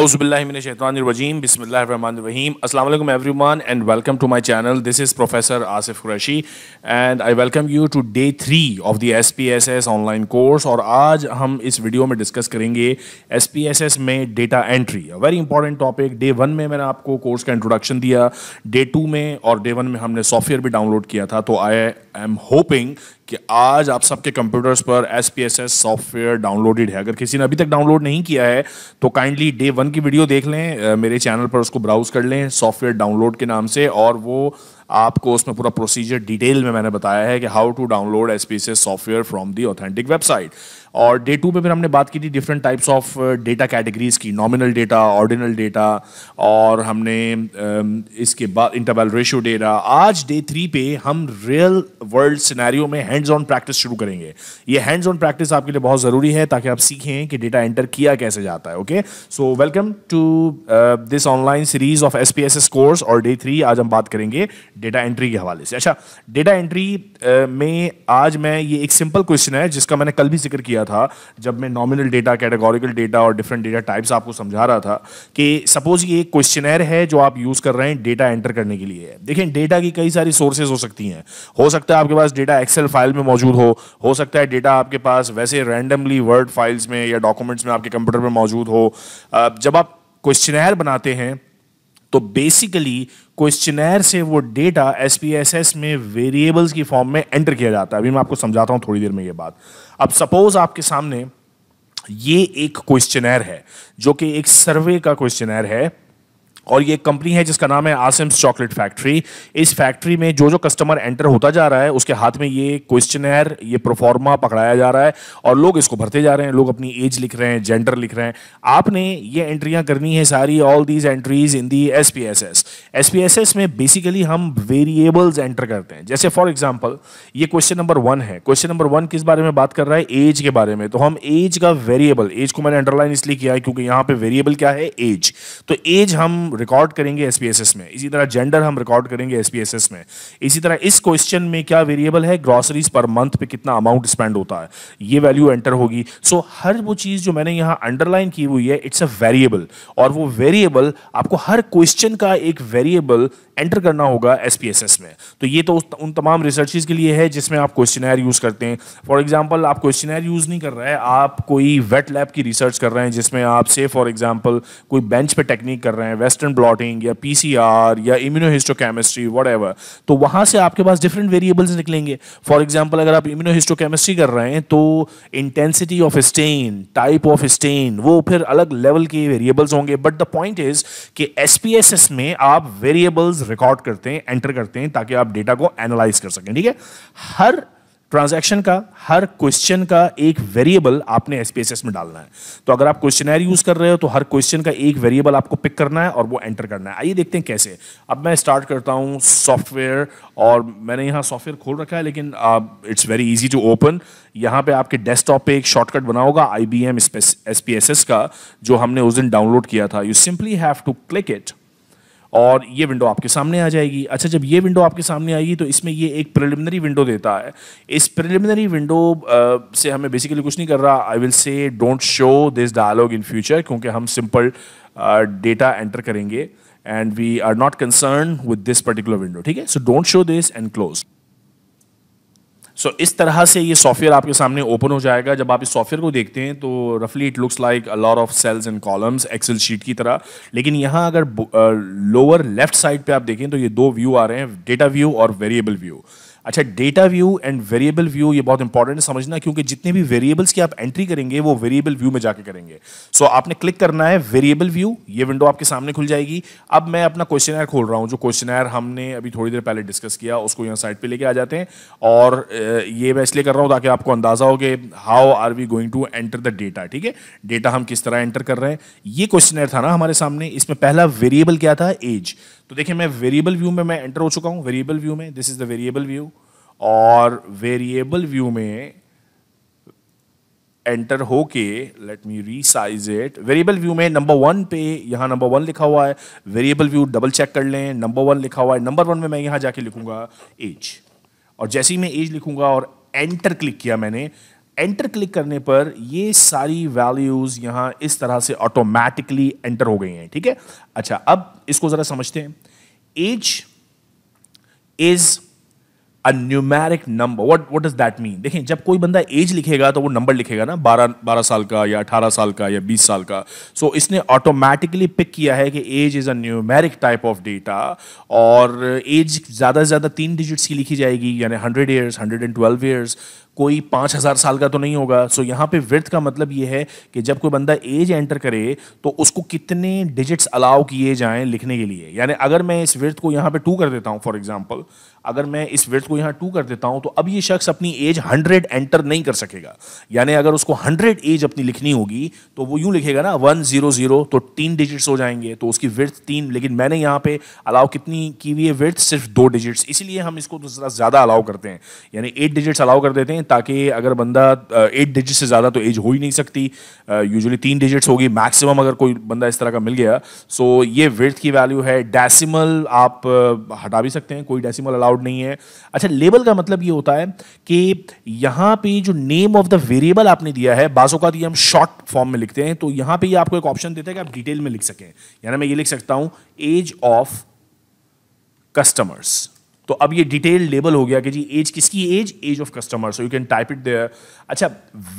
आउज़बिल्लिमिनशैतवानरजीम बिसमीम अल्लाम everyone and welcome to my channel this is professor Asif Qureshi and I welcome you to day three of the S P S S online course और आज हम इस video में discuss करेंगे एस पी एस एस में data entry very important topic day one में मैंने आपको कोर्स का इंट्रोडक्शन दिया डे टू में और डे वन में हमने सॉफ्टवेयर भी डाउनलोड किया था तो आई आई एम होपिंग कि आज आप सबके कंप्यूटर्स पर एस सॉफ्टवेयर डाउनलोडेड है अगर किसी ने अभी तक डाउनलोड नहीं किया है तो काइंडली डे वन की वीडियो देख लें मेरे चैनल पर उसको ब्राउज कर लें सॉफ्टवेयर डाउनलोड के नाम से और वो आपको उसमें पूरा प्रोसीजर डिटेल में मैंने बताया है कि how to download S S P S software from the authentic website और डे टू में फिर हमने बात की थी different types of data categories की नॉमिनल डेटा ऑर्डिनल डेटा और हमने um, इसके बाद इंटरवल रेशियो डेटा आज डे थ्री पे हम रियल वर्ल्ड सिनेरियो में हैंड्स ऑन प्रैक्टिस शुरू करेंगे ये हैंड्स ऑन प्रैक्टिस आपके लिए बहुत ज़रूरी है ताकि आप सीखें कि डेटा एंटर किया कैसे जाता है okay so welcome to this online series of S P S S course और डे थ्री आज हम बात करेंगे डेटा एंट्री के हवाले से अच्छा डेटा एंट्री uh, में आज मैं ये एक सिंपल क्वेश्चन है जिसका मैंने कल भी जिक्र किया किया था जब मैं नॉमिनल डेटा कैटेगोरिकल डेटा और डिफरेंट डेटा टाइप्स आपको समझा रहा था कि सपोज ये एक क्वेश्चनर है जो आप यूज़ कर रहे हैं डेटा एंटर करने के लिए देखें डेटा की कई सारी सोर्सेज हो सकती हैं हो सकता है आपके पास डेटा एक्सेल फाइल में मौजूद हो हो सकता है डेटा आपके पास वैसे रैंडमली वर्ड फाइल्स में या डॉक्यूमेंट्स में आपके कंप्यूटर में मौजूद हो जब आप क्वेश्चनर बनाते हैं तो बेसिकली क्वेश्चनर से वो डेटा एस में वेरिएबल्स की फॉर्म में एंटर किया जाता है अभी मैं आपको समझाता हूँ थोड़ी देर में ये बात अब सपोज आपके सामने ये एक क्वेश्चनर है जो कि एक सर्वे का क्वेश्चनर है और ये कंपनी है जिसका नाम है आसिम्स चॉकलेट फैक्ट्री इस फैक्ट्री में जो जो कस्टमर एंटर होता जा रहा है उसके हाथ में ये क्वेश्चनर ये प्रोफॉर्मा पकड़ाया जा रहा है और लोग इसको भरते जा रहे हैं लोग अपनी एज लिख रहे हैं जेंडर लिख रहे हैं आपने ये एंट्रियां करनी है सारी all these entries in the S P S S S P S S में बेसिकली हम वेरिएबल्स एंटर करते हैं जैसे फॉर एग्जाम्पल ये क्वेश्चन नंबर वन है क्वेश्चन नंबर वन किस बारे में बात कर रहा है एज के बारे में तो हम एज का वेरिएबल एज को मैंने अंडरलाइन इसलिए किया है क्योंकि यहाँ पे वेरिएबल क्या है एज तो एज हम रिकॉर्ड करेंगे एसपीएसएस में इसी तरह जेंडर हम रिकॉर्ड करेंगे एसपीएसएस में इसी तरह इस क्वेश्चन में क्या वेरिएबल है ग्रॉसरीज पर मंथ पे कितना अमाउंट स्पेंड होता है ये वैल्यू एंटर होगी सो so, हर वो चीज़ जो मैंने यहाँ अंडरलाइन की हुई है इट्स अ वेरिएबल और वो वेरिएबल आपको हर क्वेश्चन का एक वेरिएबल एंटर करना होगा एसपीएसएस में तो ये तो उन तमाम रिसर्चेज के लिए है जिसमें आप क्वेश्चन यूज़ करते हैं फॉर एग्जाम्पल आप क्वेश्चन यूज़ नहीं कर रहे हैं आप कोई वेट लैब की रिसर्च कर रहे हैं जिसमें आप से फॉर एग्जाम्पल कोई बेंच पे टेक्निक कर रहे हैं वेस्ट वेस्टर्न ब्लॉटिंग या पीसीआर या इम्यूनोहिस्टोकेमिस्ट्री वट तो वहाँ से आपके पास डिफरेंट वेरिएबल्स निकलेंगे फॉर एग्जाम्पल अगर आप इम्यूनोहिस्टोकेमिस्ट्री कर रहे हैं तो intensity of stain type of stain वो फिर अलग लेवल के वेरिएबल्स होंगे बट द पॉइंट इज कि एस में आप वेरिएबल्स रिकॉर्ड करते हैं एंटर करते हैं ताकि आप डेटा को एनालाइज कर सकें ठीक है हर ट्रांजैक्शन का हर क्वेश्चन का एक वेरिएबल आपने एसपीएसएस में डालना है तो अगर आप क्वेश्चनर यूज कर रहे हो तो हर क्वेश्चन का एक वेरिएबल आपको पिक करना है और वो एंटर करना है आइए देखते हैं कैसे अब मैं स्टार्ट करता हूँ सॉफ्टवेयर और मैंने यहाँ सॉफ्टवेयर खोल रखा है लेकिन it's very easy to open यहाँ पे आपके डेस्कटॉप पे एक शॉर्टकट बना होगा I B M S P S S का जो हमने उस दिन डाउनलोड किया था you simply have to click it और ये विंडो आपके सामने आ जाएगी अच्छा जब ये विंडो आपके सामने आएगी तो इसमें ये एक प्रिलिमिनरी विंडो देता है इस प्रिलिमिनरी विंडो से हमें बेसिकली कुछ नहीं कर रहा I will say don't show this dialog in future क्योंकि हम सिंपल डेटा एंटर करेंगे and we are not concern with this particular window ठीक है so don't show this and close so so, इस तरह से ये सॉफ्टवेयर आपके सामने ओपन हो जाएगा जब आप इस सॉफ्टवेयर को देखते हैं तो रफली it looks like a lot of cells and columns Excel sheet की तरह लेकिन यहाँ अगर लोअर लेफ्ट साइड पे आप देखें तो ये दो व्यू आ रहे हैं डेटा व्यू और वेरिएबल व्यू अच्छा data view and variable view ये बहुत इंपॉर्टेंट है समझना क्योंकि जितने भी वेरिएबल्स की आप एंट्री करेंगे वो वेरिएबल व्यू में जाके करेंगे सो so, आपने क्लिक करना है वेरिएबल व्यू ये विंडो आपके सामने खुल जाएगी अब मैं अपना क्वेश्चन खोल रहा हूँ जो क्वेश्चन हमने अभी थोड़ी देर पहले डिस्कस किया उसको यहाँ साइड पर लेके आ जाते हैं और ये मैं इसलिए कर रहा हूँ ताकि आपको अंदाजा हो कि how are we going to enter the data ठीक है डेटा हम किस तरह एंटर कर रहे हैं ये क्वेश्चन था ना हमारे सामने इसमें पहला वेरिएबल क्या था एज तो देखिए मैं वेरिएबल व्यू में मैं एंटर हो चुका हूँ वेरिएबल व्यू में this is the variable view और वेरिएबल व्यू में एंटर होके let me resize it variable view में नंबर वन पे यहाँ नंबर वन लिखा हुआ है वेरिएबल व्यू डबल चेक कर लें नंबर वन लिखा हुआ है नंबर वन में मैं यहाँ जाके लिखूंगा एज और जैसे ही मैं एज लिखूंगा और एंटर क्लिक किया मैंने एंटर क्लिक करने पर ये सारी वैल्यूज यहां इस तरह से ऑटोमेटिकली एंटर हो गई हैं ठीक है अच्छा अब इसको ज़रा समझते हैं age is a numeric number what what does that mean देखें जब कोई बंदा एज लिखेगा तो वो नंबर लिखेगा ना 12 12 साल का या 18 साल का या 20 साल का सो so, इसने ऑटोमेटिकली पिक किया है कि age is a numeric type of data और एज ज़्यादा से ज़्यादा तीन डिजिट्स की लिखी जाएगी यानी 100 ईयर्स 112 ईयर्स कोई पाँच हज़ार साल का तो नहीं होगा सो यहाँ पे विर्थ का मतलब ये है कि जब कोई बंदा एज एंटर करे तो उसको कितने डिजिट्स अलाउ किए जाएं लिखने के लिए यानी अगर मैं इस विर्थ को यहाँ पे टू कर देता हूँ फॉर एग्जाम्पल अगर मैं इस विर्थ को यहाँ टू कर देता हूँ तो अब ये शख्स अपनी एज हंड्रेड एंटर नहीं कर सकेगा यानी अगर उसको हंड्रेड एज अपनी लिखनी होगी तो वो यूँ लिखेगा ना वन जीरो जीरो तो तीन डिजिट्स हो जाएंगे तो उसकी विर्थ तीन लेकिन मैंने यहाँ पे अलाउ कितनी की हुई है विर्थ सिर्फ दो डिजिट्स इसलिए हम इसको तो ज़्यादा अलाउ करते हैं यानी एट डिजिट्स अलाउ कर देते हैं हैं ताकि अगर बंदा एट डिजिट से ज़्यादा तो एज हो ही नहीं सकती यूजुअली तीन डिजिट्स होगी मैक्सिमम अगर कोई बंदा इस तरह का मिल गया सो so, ये वर्थ की वैल्यू है डेसिमल आप हटा भी सकते हैं कोई डेसिमल अलाउड नहीं है अच्छा लेबल का मतलब ये होता है कि यहाँ पे जो नेम ऑफ द वेरिएबल आपने दिया है बासोकात ये हम शॉर्ट फॉर्म में लिखते हैं तो यहाँ पर ये आपको एक ऑप्शन देता है कि आप डिटेल में लिख सकें यानी मैं ये लिख सकता हूँ एज ऑफ कस्टमर्स तो अब ये डिटेल लेबल हो गया कि जी एज किसकी age age of customer so you can type it there अच्छा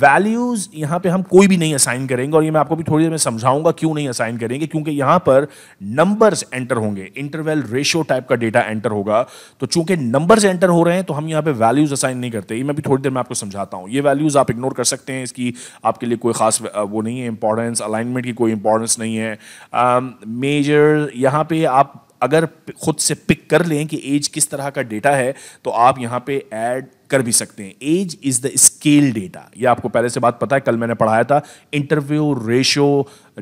वैल्यूज़ यहाँ पे हम कोई भी नहीं असाइन करेंगे और ये मैं आपको भी थोड़ी देर में समझाऊंगा क्यों नहीं असाइन करेंगे क्योंकि यहाँ पर नंबर्स एंटर होंगे इंटरवेल रेशियो टाइप का डेटा एंटर होगा तो चूंकि नंबर्स एंटर हो रहे हैं तो हम यहाँ पे वैल्यूज़ असाइन नहीं करते ये मैं भी थोड़ी देर में आपको समझाता हूँ ये वैल्यूज़ आप इग्नोर कर सकते हैं इसकी आपके लिए कोई खास वो नहीं है इंपॉर्टेंस अलाइनमेंट की कोई इंपॉर्टेंस नहीं है मेजर um, यहाँ पे आप अगर खुद से पिक कर लें कि एज किस तरह का डेटा है तो आप यहाँ पे ऐड कर भी सकते हैं age is the scale data ये आपको पहले से बात पता है कल मैंने पढ़ाया था इंटरव्यू रेशियो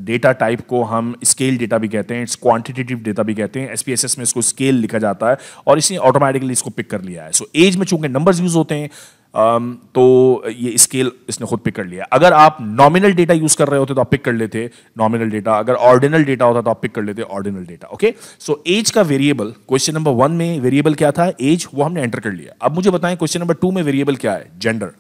डेटा टाइप को हम स्केल डेटा भी कहते हैं इट्स क्वांटिटेटिव डेटा भी कहते हैं एसपीएसएस में इसको स्केल लिखा जाता है और इसने ऑटोमेटिकली इसको पिक कर लिया है सो so, एज में चूंकि नंबर्स यूज़ होते हैं Um, तो ये स्केल इसने खुद पिक कर लिया अगर आप नॉमिनल डेटा यूज कर रहे होते तो आप पिक कर लेते नॉमिनल डेटा अगर ऑर्डिनल डेटा होता तो आप पिक कर लेते ordinal data okay so age का वेरिएबल क्वेश्चन नंबर वन में वेरिएबल क्या था एज वो हमने एंटर कर लिया अब मुझे बताएं क्वेश्चन नंबर टू में वेरिएबल क्या है जेंडर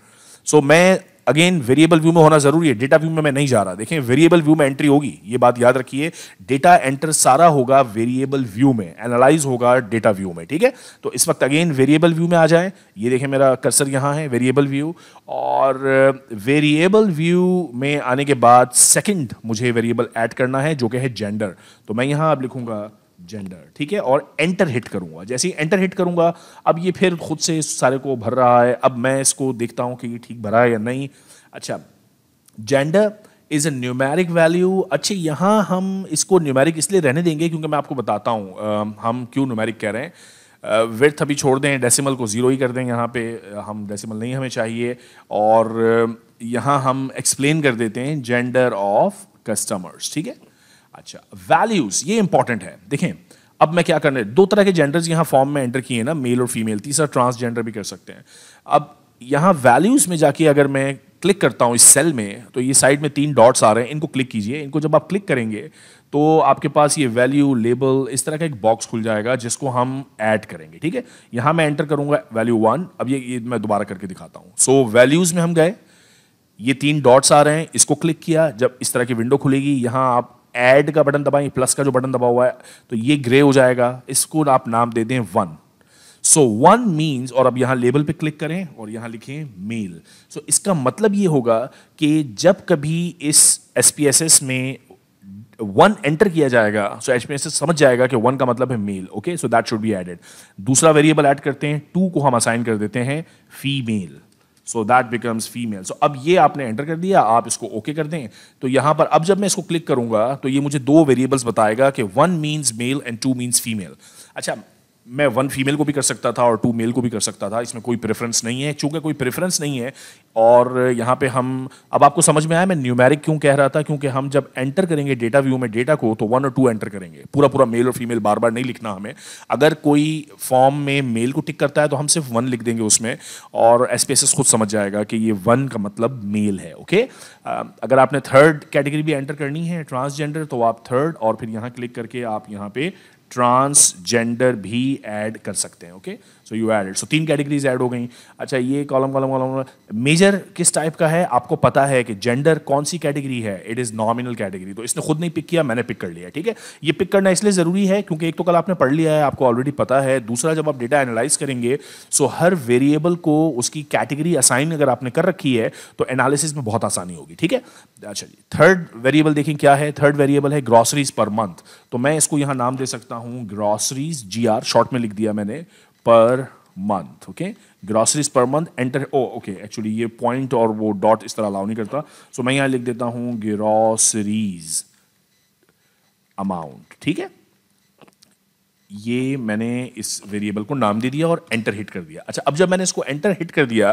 सो so, मैं अगेन वेरिएबल व्यू में होना जरूरी है डेटा व्यू में मैं नहीं जा रहा देखें वेरिएबल व्यू में एंट्री होगी ये बात याद रखिए डेटा एंटर सारा होगा वेरिएबल व्यू में एनालाइज होगा डेटा व्यू में ठीक है तो इस वक्त अगेन वेरिएबल व्यू में आ जाए ये देखें मेरा कर्सर यहाँ है वेरिएबल व्यू और वेरिएबल व्यू में आने के बाद सेकेंड मुझे वेरिएबल एड करना है जो कि है जेंडर तो मैं यहाँ अब लिखूंगा जेंडर ठीक है और एंटर हिट करूंगा जैसे ही एंटर हिट करूंगा अब ये फिर खुद से इस सारे को भर रहा है अब मैं इसको देखता हूं कि ये ठीक भरा है या नहीं अच्छा gender is a numeric value अच्छे यहाँ हम इसको न्यूमेरिक इसलिए रहने देंगे क्योंकि मैं आपको बताता हूँ हम क्यों न्यूमेरिक कह रहे हैं विर्थ अभी छोड़ दें डेसिमल को ज़ीरो ही कर दें यहाँ पे हम डेसिमल नहीं हमें चाहिए और यहाँ हम एक्सप्लेन कर देते हैं जेंडर ऑफ कस्टमर्स ठीक है अच्छा वैल्यूज ये इंपॉर्टेंट है देखें अब मैं क्या करने दो तरह के जेंडर्स यहाँ फॉर्म में एंटर किए ना मेल और फीमेल तीसरा ट्रांसजेंडर भी कर सकते हैं अब यहाँ वैल्यूज में जाके अगर मैं क्लिक करता हूँ इस सेल में तो ये साइड में तीन डॉट्स आ रहे हैं इनको क्लिक कीजिए इनको जब आप क्लिक करेंगे तो आपके पास ये वैल्यू लेबल इस तरह का एक बॉक्स खुल जाएगा जिसको हम ऐड करेंगे ठीक है यहाँ मैं एंटर करूँगा वैल्यू वन अब ये, ये मैं दोबारा करके दिखाता हूँ सो so, वैल्यूज़ में हम गए ये तीन डॉट्स आ रहे हैं इसको क्लिक किया जब इस तरह की विंडो खुलेगी यहाँ आप ऐड का बटन दबाएं प्लस का जो बटन दबा हुआ है तो ये ग्रे हो जाएगा इसको आप नाम दे दें वन सो वन मीन्स और अब यहां लेबल पे क्लिक करें और यहां लिखें मेल सो so, इसका मतलब ये होगा कि जब कभी इस एस में वन एंटर किया जाएगा सो एच पी समझ जाएगा कि वन का मतलब है male okay so that should be added दूसरा वेरिएबल ऐड करते हैं टू को हम असाइन कर देते हैं female so that becomes female so अब ये आपने एंटर कर दिया आप इसको ओके okay कर दें तो यहाँ पर अब जब मैं इसको क्लिक करूंगा तो ये मुझे दो वेरिएबल्स बताएगा कि one means male and two means female अच्छा मैं वन फीमेल को भी कर सकता था और टू मेल को भी कर सकता था इसमें कोई प्रेफरेंस नहीं है चूँकि कोई प्रेफरेंस नहीं है और यहाँ पे हम अब आपको समझ में आया मैं न्यूमेरिक क्यों कह रहा था क्योंकि हम जब एंटर करेंगे डेटा व्यू में डेटा को तो वन और टू एंटर करेंगे पूरा पूरा मेल और फीमेल बार बार नहीं लिखना हमें अगर कोई फॉर्म में मेल को टिक करता है तो हम सिर्फ वन लिख देंगे उसमें और एस खुद समझ जाएगा कि ये वन का मतलब मेल है ओके अगर आपने थर्ड कैटेगरी भी एंटर करनी है ट्रांसजेंडर तो आप थर्ड और फिर यहाँ क्लिक करके आप यहाँ पे ट्रांसजेंडर भी ऐड कर सकते हैं okay so you added so तीन कैटेगरीज ऐड हो गई अच्छा ये कॉलम कॉलम कॉलम मेजर किस टाइप का है आपको पता है कि जेंडर कौन सी कैटेगरी है इट इज़ नॉमिनल कैटेगरी तो इसने खुद नहीं पिक किया मैंने पिक कर लिया ठीक है ये पिक करना इसलिए ज़रूरी है क्योंकि एक तो कल आपने पढ़ लिया है आपको ऑलरेडी पता है दूसरा जब आप डेटा एनालाइज करेंगे सो हर वेरिएबल को उसकी कैटेगरी असाइन अगर आपने कर रखी है तो एनालिसिस में बहुत आसानी होगी ठीक है अच्छा जी थर्ड वेरिएबल देखें क्या है थर्ड वेरिएबल है ग्रॉसरीज पर मंथ तो मैं इसको यहाँ नाम दे सकता हूँ ग्रॉसरीज जी आर शॉर्ट में लिख दिया मैंने per month okay groceries per month enter oh okay actually ये पॉइंट और वो डॉट इस तरह अलाउ नहीं करता सो so, मैं यहां लिख देता हूं ग्रॉसरीज अमाउंट ठीक है ये मैंने इस वेरिएबल को नाम दे दिया और एंटर हिट कर दिया अच्छा अब जब मैंने इसको एंटर हिट कर दिया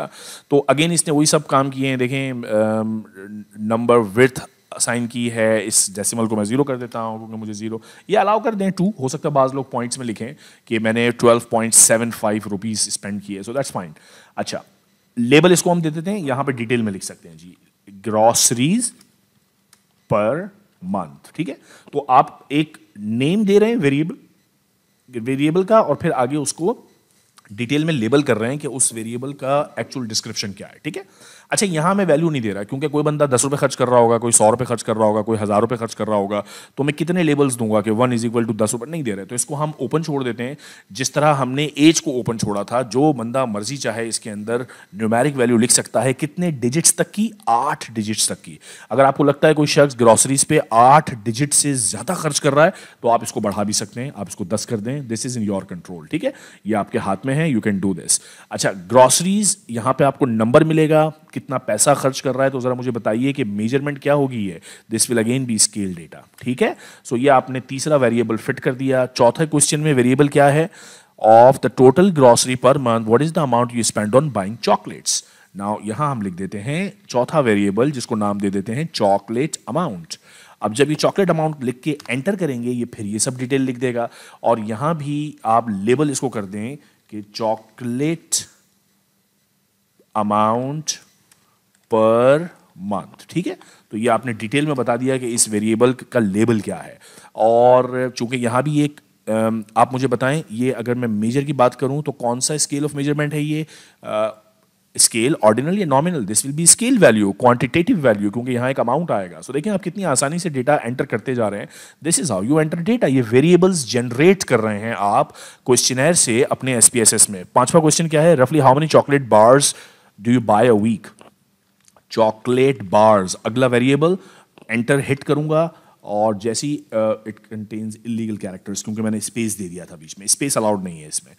तो अगेन इसने वही सब काम किए हैं देखें नंबर विथ असाइन की है इस डेसिमल को मैं ज़ीरो कर देता हूँ क्योंकि मुझे ज़ीरो ये अलाउ कर दें टू हो सकता है बाज़ लोग पॉइंट्स में लिखें कि मैंने twelve point seven five rupees spend किए सो दैट्स फाइन अच्छा लेबल इसको हम दे देते हैं यहाँ पर डिटेल में लिख सकते हैं जी ग्रॉसरीज पर मंथ ठीक है तो आप एक नेम दे रहे हैं वेरिएबल वेरिएबल का और फिर आगे उसको डिटेल में लेबल कर रहे हैं कि उस वेरिएबल का एक्चुअल डिस्क्रिप्शन क्या है ठीक है अच्छा यहाँ मैं वैल्यू नहीं दे रहा क्योंकि कोई बंदा दस रुपये खर्च कर रहा होगा कोई सौ रुपये खर्च कर रहा होगा कोई हज़ार रुपये खर्च कर रहा होगा तो मैं कितने लेबल्स दूंगा कि वन इज इक्वल टू दस रुपये नहीं दे रहे तो इसको हम ओपन छोड़ देते हैं जिस तरह हमने एज को ओपन छोड़ा था जो बंदा मर्जी चाहे इसके अंदर न्यूमेरिक वैल्यू लिख सकता है कितने डिजिट्स तक की आठ डिजिट्स तक की अगर आपको लगता है कोई शख्स ग्रॉसरीज पे आठ डिजिट से ज़्यादा खर्च कर रहा है तो आप इसको बढ़ा भी सकते हैं आप इसको दस कर दें this is in your control ठीक है ये आपके हाथ में है यू कैन डू दिस अच्छा ग्रॉसरीज यहाँ पे आपको नंबर मिलेगा कितना पैसा खर्च कर रहा है तो ज़रा मुझे बताइए कि मेजरमेंट क्या होगी ये this will again be scale data ठीक है सो so, ये आपने तीसरा वेरिएबल फिट कर दिया चौथे क्वेश्चन में वेरिएबल क्या है of the total grocery per month what is the amount you spend on buying chocolates now यहां हम लिख देते हैं चौथा वेरिएबल जिसको नाम दे देते हैं चॉकलेट अमाउंट अब जब ये चॉकलेट अमाउंट लिख के एंटर करेंगे ये फिर ये सब डिटेल लिख देगा और यहां भी आप लेबल इसको कर दें कि चॉकलेट अमाउंट पर मंथ ठीक है तो ये आपने डिटेल में बता दिया कि इस वेरिएबल का लेबल क्या है और चूंकि यहाँ भी एक आप मुझे बताएं ये अगर मैं मेजर की बात करूं तो कौन सा स्केल ऑफ मेजरमेंट है ये स्केल ऑर्डिनल या nominal this will be scale value quantitative value क्योंकि यहाँ एक अमाउंट आएगा सो so, देखिए आप कितनी आसानी से डेटा एंटर करते जा रहे हैं this is how you enter data ये वेरिएबल्स जनरेट कर रहे हैं आप क्वेश्चन से अपने एस में पांचवा क्वेश्चन क्या है रफली how many chocolate bars do you buy a week chocolate bars अगला वेरिएबल एंटर हिट करूंगा और जैसी इट कंटेन्स इलीगल कैरेक्टर्स क्योंकि मैंने स्पेस दे दिया था बीच में स्पेस अलाउड नहीं है इसमें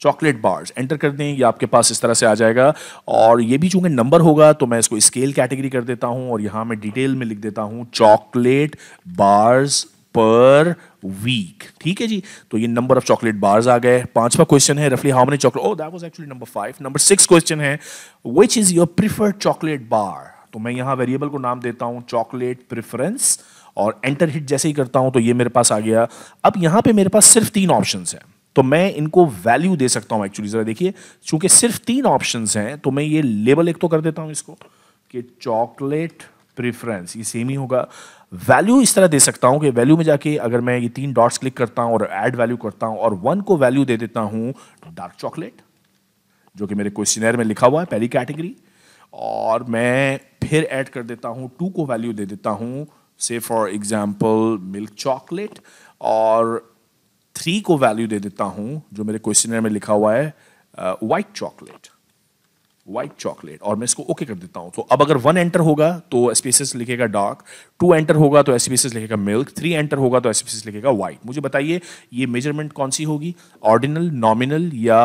चॉकलेट बार्स एंटर कर दें या आपके पास इस तरह से आ जाएगा और ये भी चूंकि नंबर होगा तो मैं इसको स्केल कैटेगरी कर देता हूँ और यहां मैं डिटेल में लिख देता हूं चॉकलेट बार्स पर वीक ठीक है जी तो ये नंबर ऑफ चॉकलेट बार्स आ गए पांचवा क्वेश्चन है रफली how many chocolate oh that was actually number five number six question है which is your preferred chocolate bar तो मैं यहां वेरिएबल को नाम देता हूं चॉकलेट प्रिफरेंस और एंटर हिट जैसे ही करता हूं तो ये मेरे पास आ गया अब यहां पे मेरे पास सिर्फ तीन ऑप्शन हैं तो मैं इनको वैल्यू दे सकता हूं एक्चुअली ज़रा देखिए चूंकि सिर्फ तीन ऑप्शन हैं तो मैं ये लेबल एक तो कर देता हूं इसको कि चॉकलेट प्रिफरेंस ये सेम ही होगा वैल्यू इस तरह दे सकता हूं कि वैल्यू में जाके अगर मैं ये तीन डॉट्स क्लिक करता हूँ और एड वैल्यू करता हूं और वन को वैल्यू दे देता हूं डार्क चॉकलेट जो कि मेरे क्वेश्चनर में लिखा हुआ है पहली कैटेगरी और मैं फिर ऐड कर देता हूँ टू को वैल्यू दे देता हूँ से फॉर एग्जाम्पल मिल्क चॉकलेट और थ्री को वैल्यू दे देता हूँ जो मेरे क्वेश्चनर में लिखा हुआ है white uh, chocolate white chocolate और मैं इसको ओके okay कर देता हूँ तो अब अगर वन एंटर होगा तो एसपीसीस लिखेगा डार्क टू एंटर होगा तो एसपीसीस लिखेगा मिल्क थ्री एंटर होगा तो एसपीसीस लिखेगा व्हाइट मुझे बताइए ये मेजरमेंट कौन सी होगी ऑर्डिनल नॉमिनल या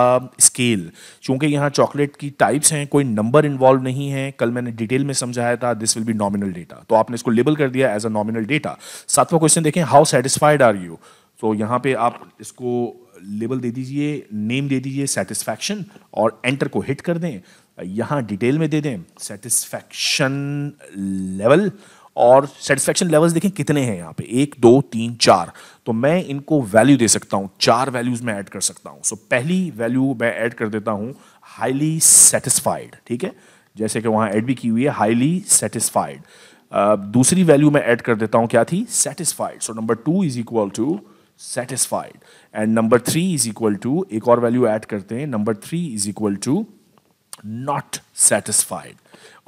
स्केल चूंकि यहाँ चॉकलेट की टाइप्स हैं कोई नंबर इन्वॉल्व नहीं है कल मैंने डिटेल में समझाया था this will be nominal data तो आपने इसको लेबल कर दिया एज अ नॉमिनल डेटा सातवां क्वेश्चन देखें हाउ सेटिस्फाइड आर यू तो यहाँ पे आप इसको लेबल दे दीजिए नेम दे दीजिए सेटिस्फैक्शन और एंटर को हिट कर दें यहाँ डिटेल में दे दें सेटिस्फैक्शन लेवल और सेटिस्फैक्शन लेवल्स देखें कितने हैं यहाँ पे एक दो तीन चार तो मैं इनको वैल्यू दे सकता हूँ चार वैल्यूज़ मैं ऐड कर सकता हूँ सो so, पहली वैल्यू मैं ऐड कर देता हूँ हाईली सेटिस्फाइड ठीक है जैसे कि वहाँ ऐड भी की हुई है हाईली सेटिस्फाइड दूसरी वैल्यू मैं ऐड कर देता हूँ क्या थी satisfied so number two is equal to satisfied and number three is equal to एक और वैल्यू ऐड करते हैं number three is equal to not satisfied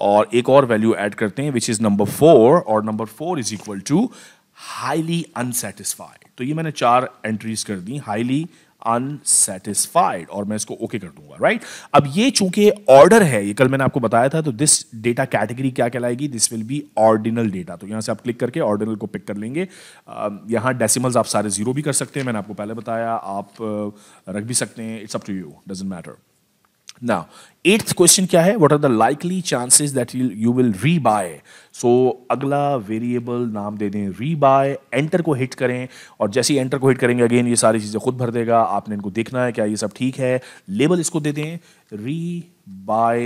और एक और वैल्यू एड करते हैं विच इज नंबर फोर और number four is equal to highly unsatisfied तो ये मैंने चार एंट्रीज कर दी हाईली अनसेटिस्फाइड और मैं इसको ओके okay कर दूंगा राइट right? अब ये चूंकि ऑर्डर है ये कल मैंने आपको बताया था तो दिस डेटा कैटेगरी क्या कहलाएगी this will be ordinal data तो यहां से आप क्लिक करके ऑर्डिनल को पिक कर लेंगे यहां डेसिमल्स आप सारे जीरो भी कर सकते हैं मैंने आपको पहले बताया आप रख भी सकते हैं it's up to you doesn't matter Now, eighth question क्या है What are the likely chances that you, you will rebuy? So, अगला variable नाम दे दें rebuy. Enter को हिट करें और जैसे ही एंटर को हिट करेंगे अगेन ये सारी चीज़ें खुद भर देगा आपने इनको देखना है क्या ये सब ठीक है Label इसको दे दें री बाय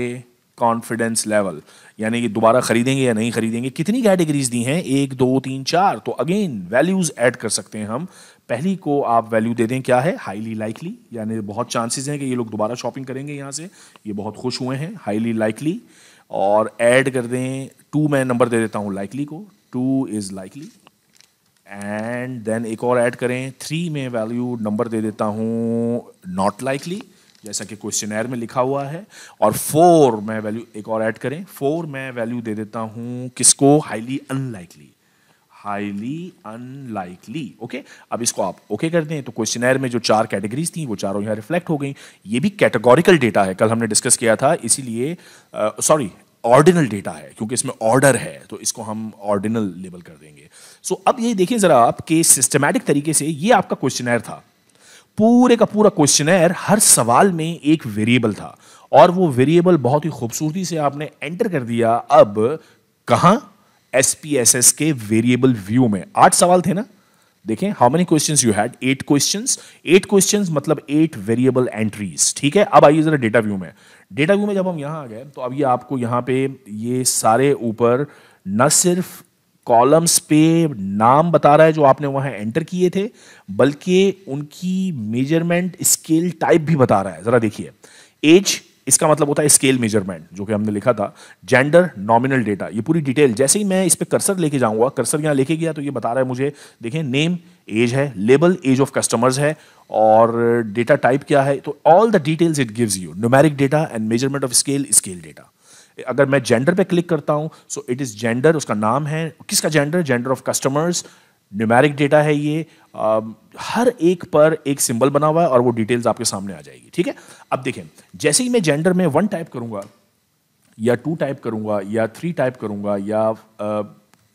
कॉन्फिडेंस लेवल यानी कि दोबारा खरीदेंगे या नहीं खरीदेंगे कितनी कैटेगरीज दी हैं एक दो तीन चार तो अगेन वैल्यूज ऐड कर सकते हैं हम पहली को आप वैल्यू दे दें क्या है हाईली लाइकली यानी बहुत चांसेस हैं कि ये लोग दोबारा शॉपिंग करेंगे यहाँ से ये बहुत खुश हुए हैं हाईली लाइकली और ऐड कर दें टू मैं नंबर दे देता हूँ लाइकली को two is likely and then एक और ऐड करें थ्री में वैल्यू नंबर दे देता हूँ नॉट लाइकली जैसा कि एयर में लिखा हुआ है और फोर मैं वैल्यू एक और ऐड करें फोर मैं वैल्यू दे देता हूँ किसको highly unlikely highly unlikely okay अब इसको आप ओके okay कर दें तो क्वेश्चनर में जो चार कैटेगरीज थी वो चारों यहाँ रिफ्लेक्ट हो गई ये भी कैटेगोरिकल डेटा है कल हमने डिस्कस किया था इसीलिए सॉरी ऑर्डिनल डेटा है क्योंकि इसमें ऑर्डर है तो इसको हम ऑर्डिनल लेबल कर देंगे सो so, अब ये देखिए ज़रा आप सिस्टमैटिक तरीके से ये आपका क्वेश्चनर था पूरे का पूरा क्वेश्चनर हर सवाल में एक वेरिएबल था और वो वेरिएबल बहुत ही खूबसूरती से आपने एंटर कर दिया अब कहाँ एसपीएसएस के वेरिएबल व्यू में आठ सवाल थे ना देखें how many questions you had eight questions eight questions मतलब एट वेरिएबल एंट्रीज ठीक है अब आइए जरा डेटा व्यू में डेटा व्यू में जब हम यहां आ गए तो अब ये आपको यहां पे ये सारे ऊपर न सिर्फ कॉलम्स पे नाम बता रहा है जो आपने वहां एंटर किए थे बल्कि उनकी मेजरमेंट स्केल टाइप भी बता रहा है ज़रा देखिए एज इसका मतलब होता है स्केल मेजरमेंट जो कि हमने लिखा था जेंडर नॉमिनल डेटा ये पूरी डिटेल जैसे ही मैं इस पर कर्सर लेके जाऊंगा कर्सर यहाँ लेके गया तो ये बता रहा है मुझे देखें नेम एज है लेबल एज ऑफ कस्टमर्स है और डेटा टाइप क्या है तो all the details it gives you numeric data and measurement of scale scale data अगर मैं जेंडर पे क्लिक करता हूँ सो इट इज़ जेंडर उसका नाम है किसका gender gender of customers numeric data है ये आ, हर एक पर एक सिंबल बना हुआ है और वो डिटेल्स आपके सामने आ जाएगी ठीक है अब देखें जैसे ही मैं जेंडर में वन टाइप करूंगा या टू टाइप करूंगा या थ्री टाइप करूंगा या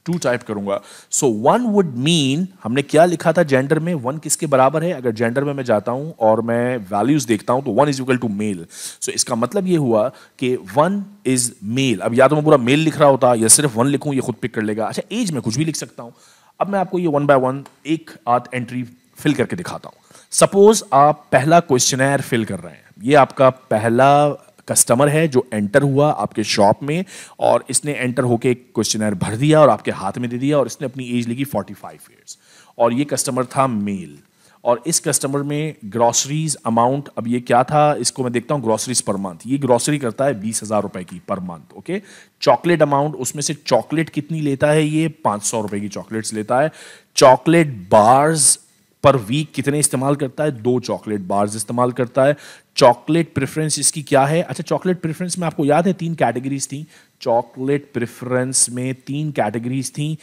टू टाइप करूंगा सो वन वुड मीन हमने क्या लिखा था जेंडर में वन किसके बराबर है अगर जेंडर में मैं जाता हूं और मैं वैल्यूज़ देखता हूं तो one is equal to male so इसका मतलब ये हुआ कि वन इज़ मेल अब या तो मैं पूरा मेल लिख रहा होता या सिर्फ वन लिखूं ये खुद पिक कर लेगा अच्छा एज में कुछ भी लिख सकता हूँ अब मैं आपको ये वन बाय वन एक आध एंट्री फिल करके दिखाता हूँ सपोज आप पहला क्वेश्चनर फिल कर रहे हैं ये आपका पहला कस्टमर है जो एंटर हुआ आपके शॉप में और इसने एंटर होके एक क्वेश्चनर भर दिया और आपके हाथ में दे दिया और इसने अपनी एज लिखी फोर्टी फाइव ईयर्स और ये कस्टमर था मेल और इस कस्टमर में ग्रॉसरीज अमाउंट अब ये क्या था इसको मैं देखता हूँ ग्रॉसरीज पर मंथ ये ग्रॉसरी करता है बीस हज़ार रुपए की पर मंथ ओके चॉकलेट अमाउंट उसमें से चॉकलेट कितनी लेता है ये पाँच सौ रुपए की चॉकलेट्स लेता है चॉकलेट बार्स पर वीक कितने इस्तेमाल करता है दो चॉकलेट बार्स इस्तेमाल करता है चॉकलेट प्रेफरेंस इसकी क्या है अच्छा चॉकलेट प्रेफरेंस में आपको याद है तीन कैटेगरीज थी चॉकलेट प्रेफरेंस में तीन कैटेगरीज थी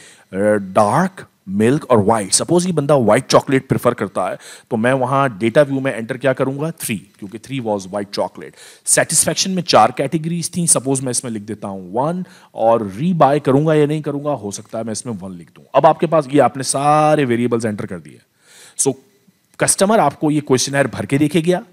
डार्क मिल्क और वाइट सपोज ये बंदा वाइट चॉकलेट प्रेफर करता है तो मैं वहां डेटा व्यू में एंटर क्या करूंगा थ्री क्योंकि three was white chocolate satisfaction में चार कैटेगरीज थी सपोज मैं इसमें लिख देता हूँ वन और री बाय करूंगा या नहीं करूंगा हो सकता है मैं इसमें वन लिख दूँ अब आपके पास ये आपने सारे वेरिएबल्स एंटर कर दिए सो कस्टमर आपको ये क्वेश्चन भर के देखे गया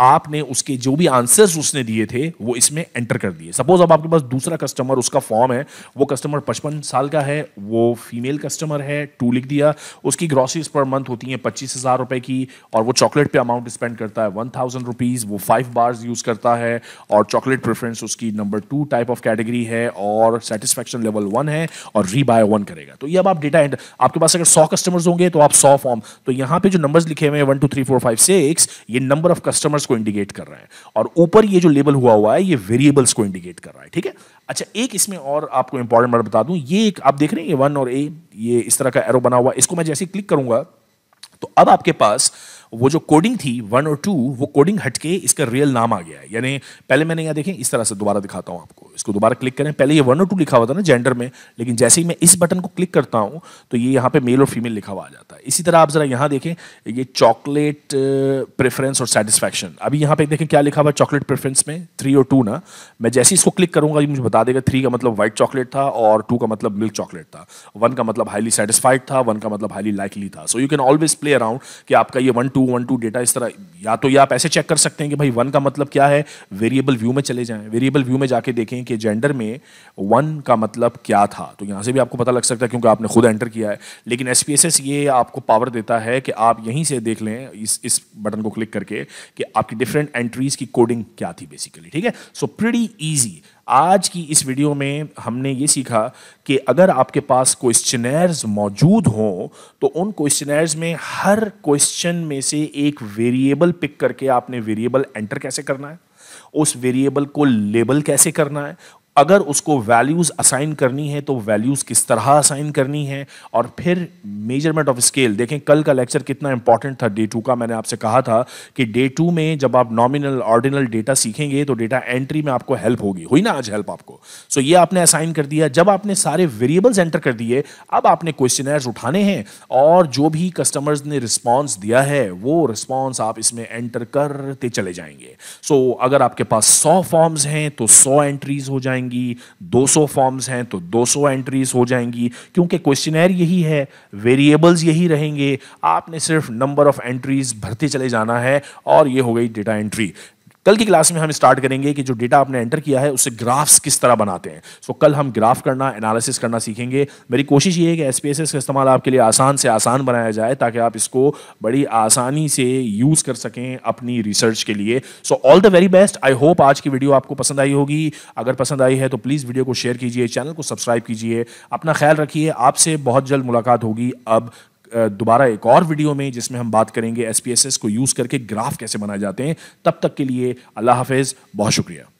आपने उसके जो भी आंसर्स उसने दिए थे वो इसमें एंटर कर दिए सपोज अब आपके पास दूसरा कस्टमर उसका फॉर्म है वो कस्टमर पचपन साल का है वो फीमेल कस्टमर है टू लिख दिया उसकी ग्रॉसरीज पर मंथ होती हैं पच्चीस हज़ार रुपये की और वो चॉकलेट पे अमाउंट स्पेंड करता है वन थाउजेंड रुपीज़ वो फाइव बार्स यूज़ करता है और चॉकलेट प्रेफरेंस उसकी number two type of category है और सेटिस्फेक्शन लेवल वन है और रीबाय वन करेगा तो ये अब आप डेटा एंड आपके पास अगर सौ कस्टमर्स होंगे तो आप सौ फॉर्म तो यहाँ पे जो नंबर्स लिखे हुए हैं one two three four five six ये नंबर ऑफ कस्टमर्स को इंडिकेट कर रहा है और ऊपर ये जो लेबल हुआ हुआ है ये वेरिएबल्स को इंडिकेट कर रहा है ठीक है अच्छा एक इसमें और आपको इंपॉर्टेंट बात बता दूं ये एक आप देख रहे हैं ये वन और ए ये इस तरह का एरो बना हुआ इसको मैं जैसे क्लिक करूंगा तो अब आपके पास वो जो कोडिंग थी वन और टू वो कोडिंग हटके इसका रियल नाम आ गया है यानी पहले मैंने यहाँ देखें इस तरह से दोबारा दिखाता हूँ आपको इसको दोबारा क्लिक करें पहले ये वन और टू लिखा हुआ था ना जेंडर में लेकिन जैसे ही मैं इस बटन को क्लिक करता हूँ तो ये यहाँ पे मेल और फीमेल लिखा हुआ आ जाता है इसी तरह आप ज़रा यहाँ देखें ये चॉकलेट प्रेफरेंस uh, और सेटिस्फैक्शन अभी यहाँ पे देखें क्या लिखा हुआ है चॉकलेट प्रेफरेंस में थ्री और टू ना मैं जैसे इसको क्लिक करूँगा ये मुझे बता देगा थ्री का मतलब व्हाइट चॉकलेट था और टू का मतलब मिल्क चॉकलेट था वन का मतलब हाईली सेटिस्फाइड था वन का मतलब हाईली लाइकली था so you can always play around कि आपका ये one two one two data इस तरह या तो या आप ऐसे चेक कर सकते हैं कि भाई वन का मतलब क्या है वेरिएबल व्यू में चले जाएं वेरिएबल व्यू में जाके देखें कि जेंडर में वन का मतलब क्या था तो यहाँ से भी आपको पता लग सकता है क्योंकि आपने खुद एंटर किया है लेकिन एस ये आपको पावर देता है कि आप यहीं से देख लें इस इस बटन को क्लिक करके कि आपकी डिफरेंट एंट्रीज की कोडिंग क्या थी बेसिकली ठीक है सो प्रीडी ईजी आज की इस वीडियो में हमने ये सीखा कि अगर आपके पास क्वेश्चनर्स मौजूद हों तो उन क्वेश्चनर्स में हर क्वेश्चन में से एक वेरिएबल पिक करके आपने वेरिएबल एंटर कैसे करना है उस वेरिएबल को लेबल कैसे करना है अगर उसको वैल्यूज़ असाइन करनी है तो वैल्यूज़ किस तरह असाइन करनी है और फिर मेजरमेंट ऑफ स्केल देखें कल का लेक्चर कितना इंपॉर्टेंट था डे टू का मैंने आपसे कहा था कि डे टू में जब आप नॉमिनल ऑर्डिनल डेटा सीखेंगे तो डेटा एंट्री में आपको हेल्प होगी हुई ना आज हेल्प आपको सो so ये आपने असाइन कर दिया जब आपने सारे वेरिएबल्स एंटर कर दिए अब आपने क्वेश्चनर्स उठाने हैं और जो भी कस्टमर्स ने रिस्पॉन्स दिया है वो रिस्पॉन्स आप इसमें एंटर करते चले जाएंगे सो so, अगर आपके पास सौ फॉर्म्स हैं तो सौ एंट्रीज हो जाएंगे जाएंगी 200 फॉर्म्स हैं तो 200 एंट्रीज हो जाएंगी क्योंकि क्वेश्चनर यही है वेरिएबल्स यही रहेंगे आपने सिर्फ नंबर ऑफ एंट्रीज भरते चले जाना है और ये हो गई डेटा एंट्री कल की क्लास में हम स्टार्ट करेंगे कि जो डेटा आपने एंटर किया है उससे ग्राफ्स किस तरह बनाते हैं सो so, कल हम ग्राफ करना एनालिसिस करना सीखेंगे मेरी कोशिश ये है कि एस का इस्तेमाल आपके लिए आसान से आसान बनाया जाए ताकि आप इसको बड़ी आसानी से यूज़ कर सकें अपनी रिसर्च के लिए so all the very best I hope आज की वीडियो आपको पसंद आई होगी अगर पसंद आई है तो प्लीज़ वीडियो को शेयर कीजिए चैनल को सब्सक्राइब कीजिए अपना ख्याल रखिए आपसे बहुत जल्द मुलाकात होगी अब दोबारा एक और वीडियो में जिसमें हम बात करेंगे एस को यूज़ करके ग्राफ कैसे बनाए जाते हैं तब तक के लिए अल्लाह हाफिज़ बहुत शुक्रिया